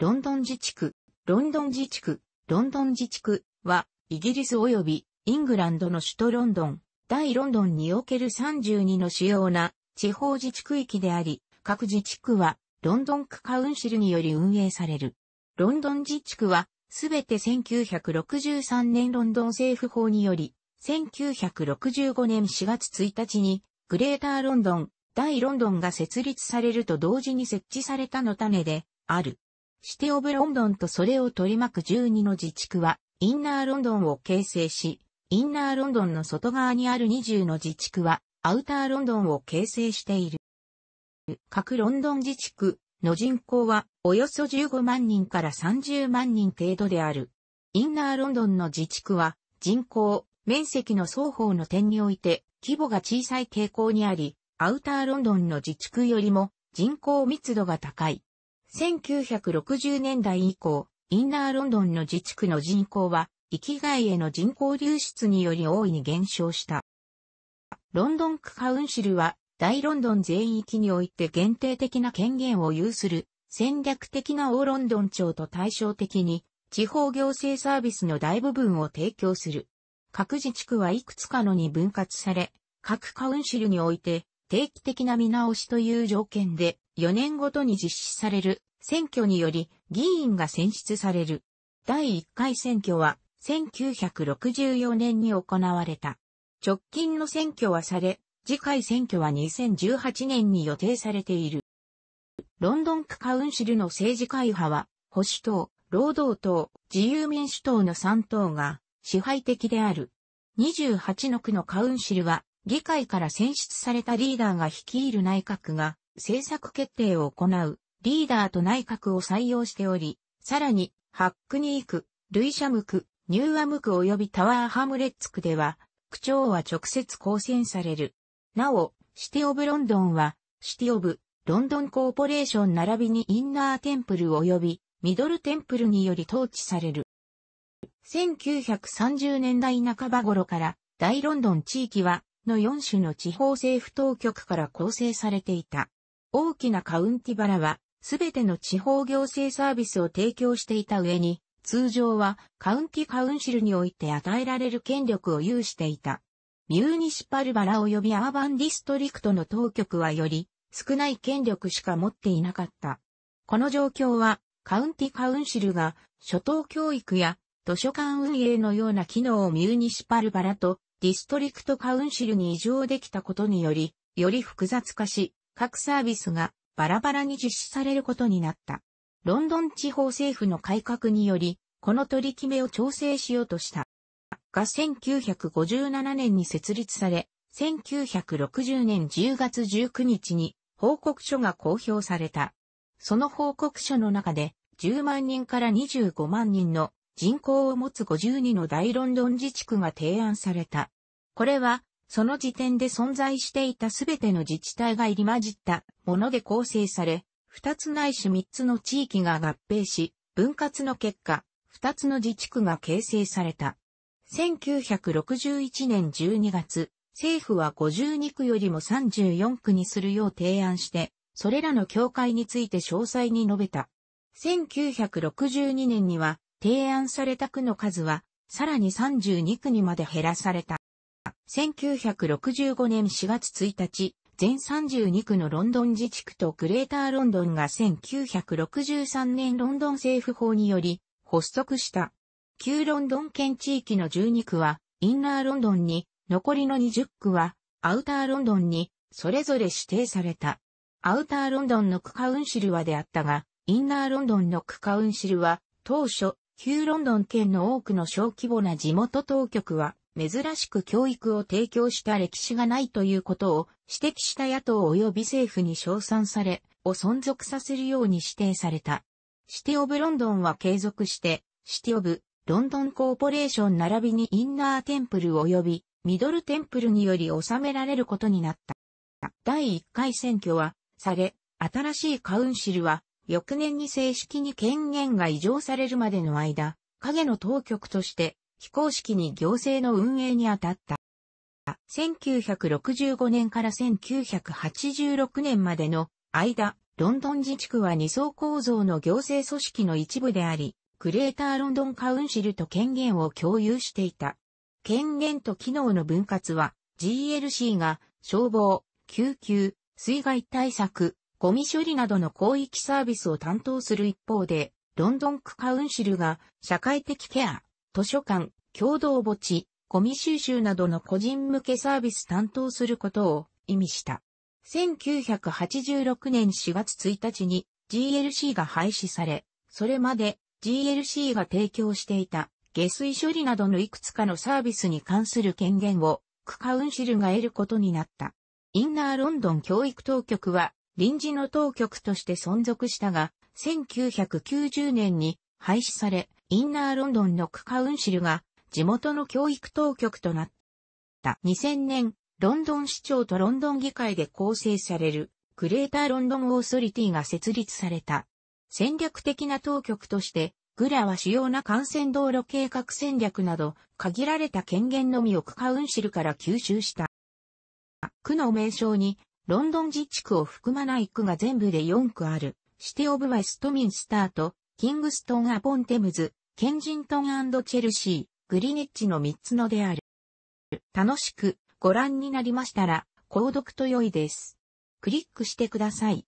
ロンドン自治区、ロンドン自治区、ロンドン自治区は、イギリス及びイングランドの首都ロンドン、大ロンドンにおける32の主要な地方自治区域であり、各自治区はロンドン区カウンシルにより運営される。ロンドン自治区は、すべて1963年ロンドン政府法により、1965年4月1日に、グレーターロンドン、大ロンドンが設立されると同時に設置されたの種で、ある。シティオブロンドンとそれを取り巻く12の自治区は、インナーロンドンを形成し、インナーロンドンの外側にある20の自治区は、アウターロンドンを形成している。各ロンドン自治区の人口は、およそ15万人から30万人程度である。インナーロンドンの自治区は、人口、面積の双方の点において、規模が小さい傾向にあり、アウターロンドンの自治区よりも人口密度が高い。1960年代以降、インナーロンドンの自治区の人口は、域外への人口流出により大いに減少した。ロンドン区カウンシルは、大ロンドン全域において限定的な権限を有する、戦略的なオーロンドン庁と対照的に、地方行政サービスの大部分を提供する。各自治区はいくつかのに分割され、各カウンシルにおいて、定期的な見直しという条件で4年ごとに実施される選挙により議員が選出される。第1回選挙は1964年に行われた。直近の選挙はされ、次回選挙は2018年に予定されている。ロンドン区カウンシルの政治会派は、保守党、労働党、自由民主党の3党が支配的である。28の区のカウンシルは議会から選出されたリーダーが率いる内閣が政策決定を行うリーダーと内閣を採用しており、さらにハックニー区、ルイシャム区、ニューアム区及びタワーハムレッツ区では、区長は直接公選される。なお、シティオブロンドンは、シティオブ、ロンドンコーポレーション並びにインナーテンプル及びミドルテンプルにより統治される。1930年代半ば頃から大ロンドン地域はの4種の地方政府当局から構成されていた。大きなカウンティバラは、すべての地方行政サービスを提供していた上に、通常はカウンティカウンシルにおいて与えられる権力を有していた。ミューニシパルバラ及びアーバンディストリクトの当局はより少ない権力しか持っていなかった。この状況はカウンティカウンシルが初等教育や図書館運営のような機能をミューニシパルバラとディストリクトカウンシルに移譲できたことにより、より複雑化し、各サービスがバラバラに実施されることになった。ロンドン地方政府の改革により、この取り決めを調整しようとした。が1957年に設立され、1960年10月19日に報告書が公表された。その報告書の中で10万人から25万人の人口を持つ52の大ロンドン自治区が提案された。これは、その時点で存在していたすべての自治体が入り混じったもので構成され、二つないし三つの地域が合併し、分割の結果、二つの自治区が形成された。1961年12月、政府は52区よりも34区にするよう提案して、それらの境界について詳細に述べた。1962年には、提案された区の数は、さらに32区にまで減らされた。1965年4月1日、全32区のロンドン自治区とグレーターロンドンが1963年ロンドン政府法により発足した。旧ロンドン圏地域の12区はインナーロンドンに、残りの20区はアウターロンドンにそれぞれ指定された。アウターロンドンの区カウンシルはであったが、インナーロンドンの区カウンシルは当初旧ロンドン圏の多くの小規模な地元当局は、珍しく教育を提供した歴史がないということを指摘した野党及び政府に称賛され、を存続させるように指定された。シティオブロンドンは継続して、シティオブロンドンコーポレーション並びにインナーテンプル及びミドルテンプルにより収められることになった。第1回選挙は、され、新しいカウンシルは翌年に正式に権限が移譲されるまでの間、影の当局として非公式に行政の運営に当たった。1965年から1986年までの間、ロンドン自治区は二層構造の行政組織の一部であり、クレーターロンドンカウンシルと権限を共有していた。権限と機能の分割は GLC が消防、救急、水害対策、ゴミ処理などの広域サービスを担当する一方で、ロンドン区カウンシルが社会的ケア、図書館、共同墓地、ゴミ収集などの個人向けサービス担当することを意味した。1986年4月1日に GLC が廃止され、それまで GLC が提供していた下水処理などのいくつかのサービスに関する権限を区カウンシルが得ることになった。インナーロンドン教育当局は臨時の当局として存続したが、1990年に廃止され、インナーロンドンの区カウンシルが地元の教育当局となった。2000年、ロンドン市長とロンドン議会で構成されるクレーターロンドンオーソリティが設立された。戦略的な当局として、グラは主要な幹線道路計画戦略など、限られた権限のみを区カウンシルから吸収した。区の名称にロンドン自治区を含まない区が全部で4区ある、シティオブ・ワイストミンスターと、キングストン・アポン・テムズ、ケンジントンチェルシー、グリニッチの3つのである。楽しくご覧になりましたら、購読と良いです。クリックしてください。